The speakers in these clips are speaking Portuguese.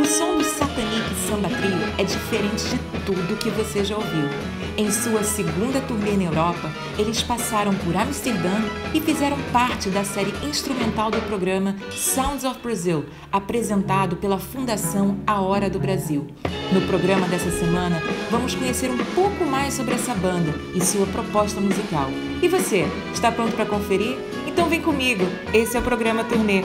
O som do Satanic Samba Trio é diferente de tudo que você já ouviu. Em sua segunda turnê na Europa, eles passaram por Amsterdã e fizeram parte da série instrumental do programa Sounds of Brazil, apresentado pela Fundação A Hora do Brasil. No programa dessa semana, vamos conhecer um pouco mais sobre essa banda e sua proposta musical. E você, está pronto para conferir? Então vem comigo, esse é o programa Turnê.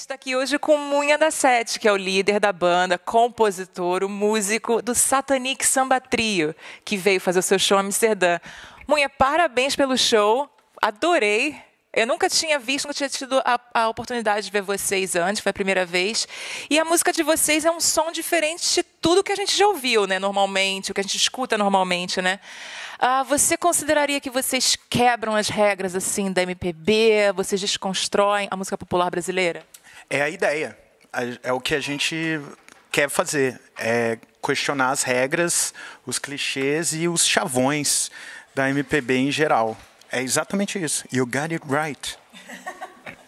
gente está aqui hoje com Munha da Sete, que é o líder da banda, compositor, músico do Satanic Samba Trio, que veio fazer o seu show em Amsterdã. Munha, parabéns pelo show, adorei. Eu nunca tinha visto, nunca tinha tido a, a, oportunidade de ver vocês antes, foi a primeira vez. E a música de vocês é um som diferente de tudo que a gente já ouviu, né? Normalmente, o que a gente escuta normalmente, né? Ah, você consideraria que vocês quebram as regras assim da MPB? Vocês desconstroem a música popular brasileira? É a ideia. É o que a gente quer fazer. É questionar as regras, os clichês e os chavões da MPB em geral. É exatamente isso. You got it right.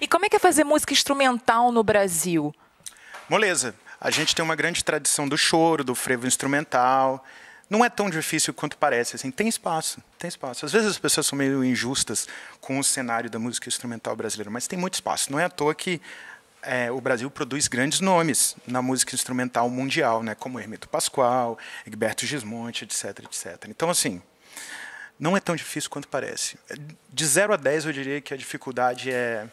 E como é que é fazer música instrumental no Brasil? Moleza. A gente tem uma grande tradição do choro, do frevo instrumental não é tão difícil quanto parece. Assim, tem espaço, tem espaço. Às vezes as pessoas são meio injustas com o cenário da música instrumental brasileira, mas tem muito espaço. Não é à toa que é, o Brasil produz grandes nomes na música instrumental mundial, né, como Hermeto Pascoal, Egberto Gismonte, etc, etc. Então, assim, não é tão difícil quanto parece. De 0 a 10, eu diria que a dificuldade é,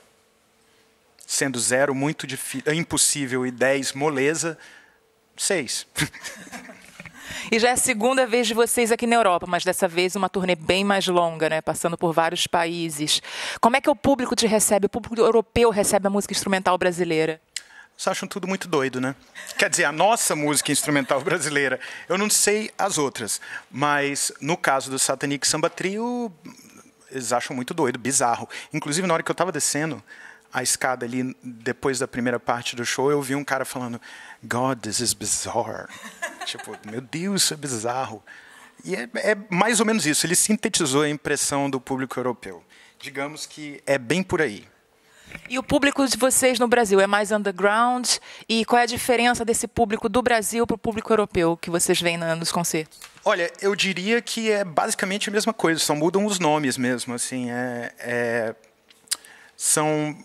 sendo zero, muito difícil, é impossível, e 10, moleza, 6. E já é a segunda vez de vocês aqui na Europa, mas dessa vez uma turnê bem mais longa, né? Passando por vários países. Como é que o público te recebe? O público europeu recebe a música instrumental brasileira? Vocês acham tudo muito doido, né? Quer dizer, a nossa música instrumental brasileira. Eu não sei as outras, mas no caso do Satanic Samba Trio, eles acham muito doido, bizarro. Inclusive, na hora que eu estava descendo a escada ali, depois da primeira parte do show, eu vi um cara falando: God, this is bizarre tipo, meu Deus, isso é bizarro. E é, é, mais ou menos isso. Ele sintetizou a impressão do público europeu. Digamos que é bem por aí. E o público de vocês no Brasil é mais underground? E qual é a diferença desse público do Brasil para o público europeu que vocês veem nos concertos? Olha, eu diria que é basicamente a mesma coisa, só mudam os nomes mesmo. Assim, é, é são,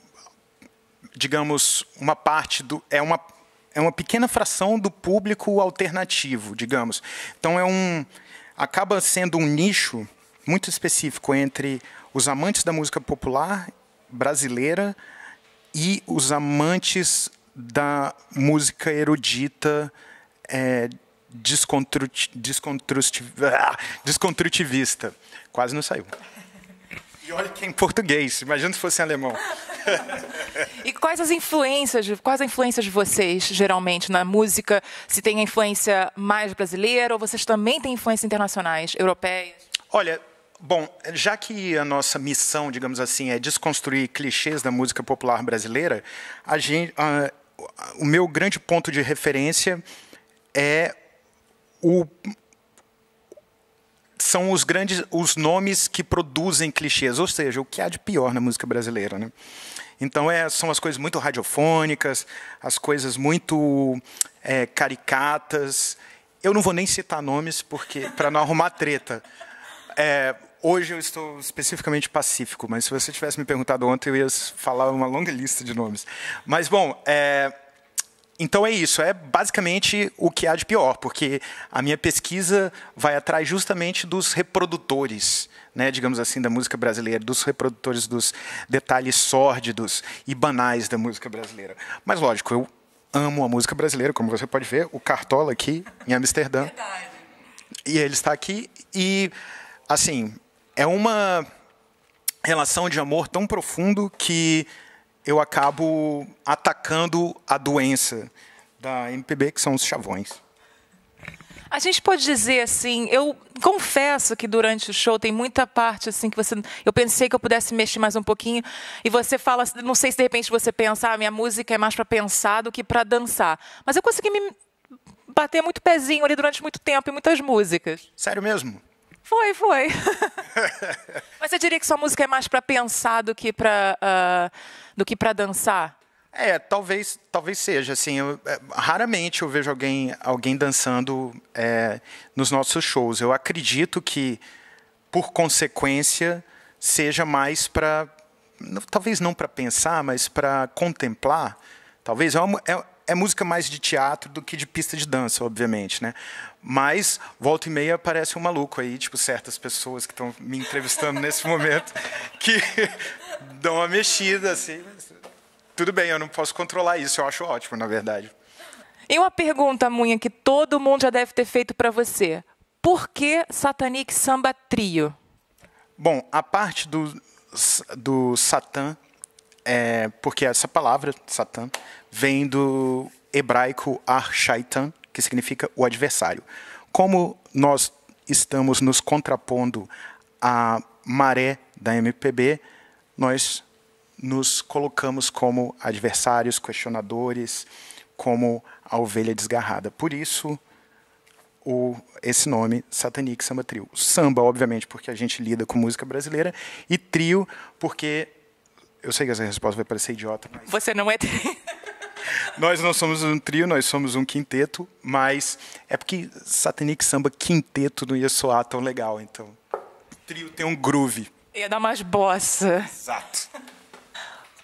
digamos, uma parte do. É uma é uma pequena fração do público alternativo, digamos. Então é um acaba sendo um nicho muito específico entre os amantes da música popular brasileira e os amantes da música erudita é, descontrut, ah, descontrut, desconstrutivista. Quase não saiu. E olha que é em português, imagina se fosse em alemão. e quais as influências, quais as influências de vocês, geralmente, na música? Se tem a influência mais brasileira ou vocês também têm influências internacionais, europeias? Olha, Bom, já que a nossa missão, digamos assim, é desconstruir clichês da música popular brasileira, a gente, o meu grande ponto de referência é o, são os grandes os nomes que produzem clichês, ou seja, o que há de pior na música brasileira, né? Então é, são as coisas muito radiofônicas, as coisas muito é, caricatas. Eu não vou nem citar nomes porque para não arrumar treta. É, hoje eu estou especificamente pacífico, mas se você tivesse me perguntado ontem eu ia falar uma longa lista de nomes. Mas bom, é, então é isso, é basicamente o que há de pior, porque a minha pesquisa vai atrás justamente dos reprodutores, né, digamos assim, da música brasileira, dos reprodutores dos detalhes sórdidos e banais da música brasileira. Mas lógico, eu amo a música brasileira, como você pode ver, o Cartola aqui em Amsterdã. Verdade. E ele está aqui e assim, é uma relação de amor tão profundo que eu acabo atacando a doença da MPB, que são os chavões. A gente pode dizer assim, eu confesso que durante o show tem muita parte assim que você, eu pensei que eu pudesse mexer mais um pouquinho e você fala, não sei se de repente você pensa, ah, minha música é mais para pensar do que para dançar, mas eu consegui me bater muito pezinho ali durante muito tempo em muitas músicas. Sério mesmo? Foi, foi. Mas você diria que sua música é mais para pensar do que para uh, ah, do que para dançar? É, talvez, talvez seja assim. Eu, é, raramente eu vejo alguém alguém dançando é, nos nossos shows. Eu acredito que por consequência seja mais para talvez não para pensar, mas para contemplar. Talvez é uma, é, é música mais de teatro do que de pista de dança, obviamente, né? Mas volta e meia aparece um maluco aí, tipo certas pessoas que estão me entrevistando nesse momento, que dão uma mexida assim. Tudo bem, eu não posso controlar isso, eu acho ótimo, na verdade. E uma pergunta, Munha, que todo mundo já deve ter feito para você. Por que Satanic Samba Trio? Bom, a parte do, do Satã, é, porque essa palavra, Satã, vem do hebraico ar-shaitan, que significa o adversário. Como nós estamos nos contrapondo à maré da MPB, nós nos colocamos como adversários, questionadores, como a ovelha desgarrada. Por isso, o, esse nome, Satanic Samba Trio. Samba, obviamente, porque a gente lida com música brasileira, e trio, porque. Eu sei que essa resposta vai parecer idiota, mas. Você não é. nós não somos um trio, nós somos um quinteto, mas é porque Satanic Samba quinteto não ia soar tão legal, então. Trio tem um groove. Ia dar mais bossa. Exato.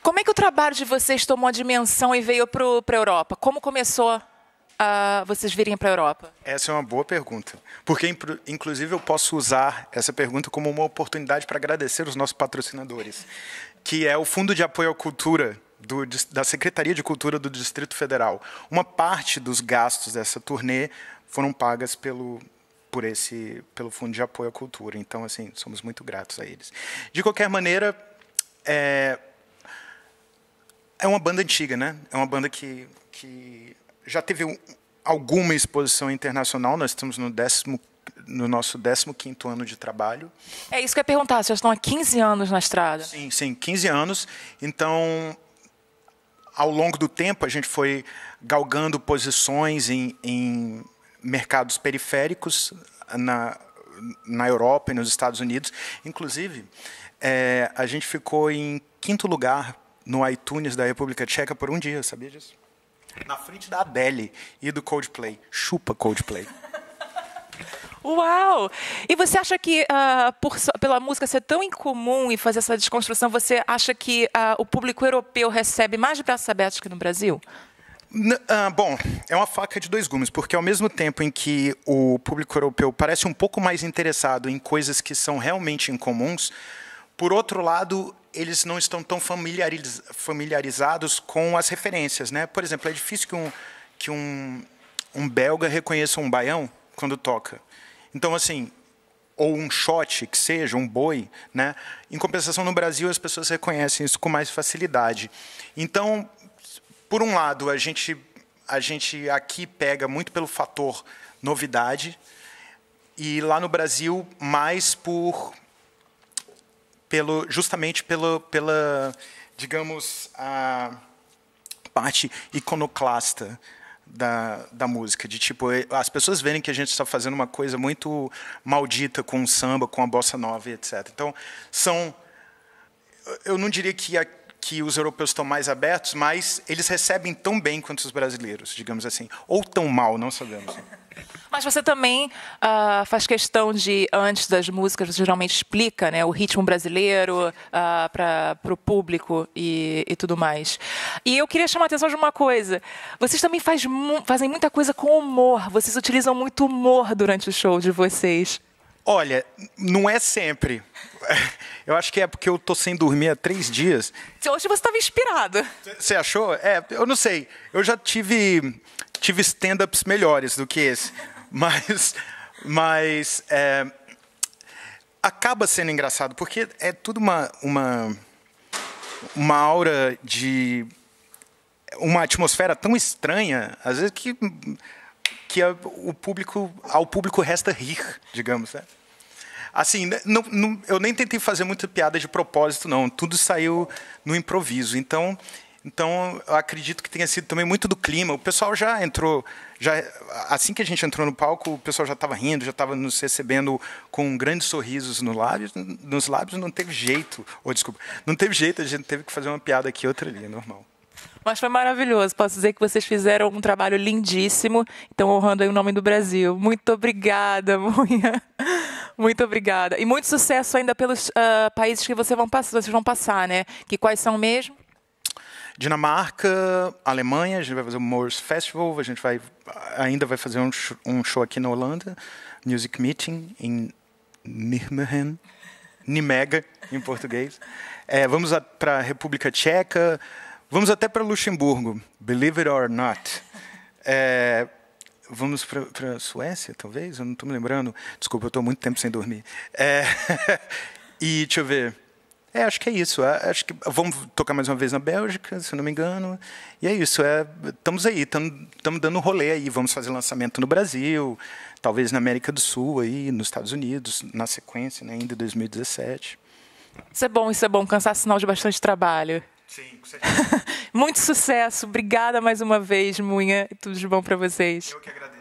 Como é que o trabalho de vocês tomou a dimensão e veio para a Europa? Como começou a vocês virem para a Europa? Essa é uma boa pergunta. Porque, inclusive, eu posso usar essa pergunta como uma oportunidade para agradecer os nossos patrocinadores, que é o Fundo de Apoio à Cultura do, da Secretaria de Cultura do Distrito Federal. Uma parte dos gastos dessa turnê foram pagas pelo por esse pelo Fundo de Apoio à Cultura. Então, assim, somos muito gratos a eles. De qualquer maneira, é, é uma banda antiga, né? É uma banda que, que já teve um, alguma exposição internacional. Nós estamos no décimo no nosso 15 ano de trabalho. É isso que eu ia perguntar, vocês estão há 15 anos na estrada. Sim, sim, 15 anos. Então, ao longo do tempo, a gente foi galgando posições em, em mercados periféricos na, na Europa e nos Estados Unidos. Inclusive, é, a gente ficou em quinto lugar no iTunes da República Tcheca por um dia, sabia disso? Na frente da Adele e do Coldplay. Chupa Coldplay. Uau! E você acha que, uh, por, pela música ser tão incomum e fazer essa desconstrução, você acha que uh, o público europeu recebe mais de braços abertos que no Brasil? Uh, bom, é uma faca de dois gumes, porque ao mesmo tempo em que o público europeu parece um pouco mais interessado em coisas que são realmente incomuns, por outro lado, eles não estão tão familiariz familiarizados com as referências. Né? Por exemplo, é difícil que um, que um, um belga reconheça um baião quando toca. Então, assim, ou um shot, que seja, um boi, né? Em compensação, no Brasil, as pessoas reconhecem isso com mais facilidade. Então, por um lado, a gente, a gente aqui pega muito pelo fator novidade, e lá no Brasil, mais por. Pelo, justamente pelo, pela, digamos, a parte iconoclasta da, da música, de tipo, eh, as pessoas verem que a gente está fazendo uma coisa muito maldita com o samba, com a bossa nova etc. Então, são. Eu não diria que a que os europeus estão mais abertos, mas eles recebem tão bem quanto os brasileiros, digamos assim. Ou tão mal, não sabemos. Mas você também uh, faz questão de, antes das músicas, você geralmente explica né, o ritmo brasileiro uh, ah, para o público e, e, tudo mais. E eu queria chamar a atenção de uma coisa. Vocês também faz fazem muita coisa com humor. Vocês utilizam muito humor durante o show de vocês. Olha, não é sempre. Eu acho que é porque eu tô sem dormir há três dias. Hoje você estava inspirado. Você achou? É, eu não sei. Eu já tive, tive stand-ups melhores do que esse. Mas, mas é, acaba sendo engraçado, porque é tudo uma, uma, uma aura de... Uma atmosfera tão estranha, às vezes que que a, é o público, ao público resta rir, digamos. Né? Assim, não, não, eu nem tentei fazer muita piada de propósito, não. Tudo saiu no improviso. Então, então, eu acredito que tenha sido também muito do clima. O pessoal já entrou, já assim que a gente entrou no palco, o pessoal já estava rindo, já estava nos recebendo com grandes sorrisos no lábio, nos lábios. Não teve jeito, ou oh, desculpa, não teve jeito. A gente teve que fazer uma piada aqui, outra ali, é normal. Mas foi maravilhoso. Posso dizer que vocês fizeram um trabalho lindíssimo. Então, honrando aí o nome do Brasil. Muito obrigada, Munha. Muito obrigada. E muito sucesso ainda pelos uh, países que vocês vão, passar, vocês vão passar, né? Que quais são mesmo? Dinamarca, Alemanha, a gente vai fazer o Moors Festival, a gente vai ainda vai fazer um, show, um show aqui na Holanda, Music Meeting em Nijmegen, Nimega em português. É, vamos para a República Tcheca, Vamos até para Luxemburgo, believe it or not. É, vamos para a Suécia, talvez? Eu não estou me lembrando. Desculpa, eu estou muito tempo sem dormir. É, e deixa eu ver. É, acho que é isso. É, acho que vamos tocar mais uma vez na Bélgica, se não me engano. E é isso. É, estamos aí, estamos dando um rolê aí. Vamos fazer lançamento no Brasil, talvez na América do Sul, aí, nos Estados Unidos, na sequência, né, ainda em 2017. Isso é bom, isso é bom. Cansar é sinal de bastante trabalho. Sim, com certeza. Muito sucesso. Obrigada mais uma vez, Munha. Tudo de bom para vocês. Eu que agradeço.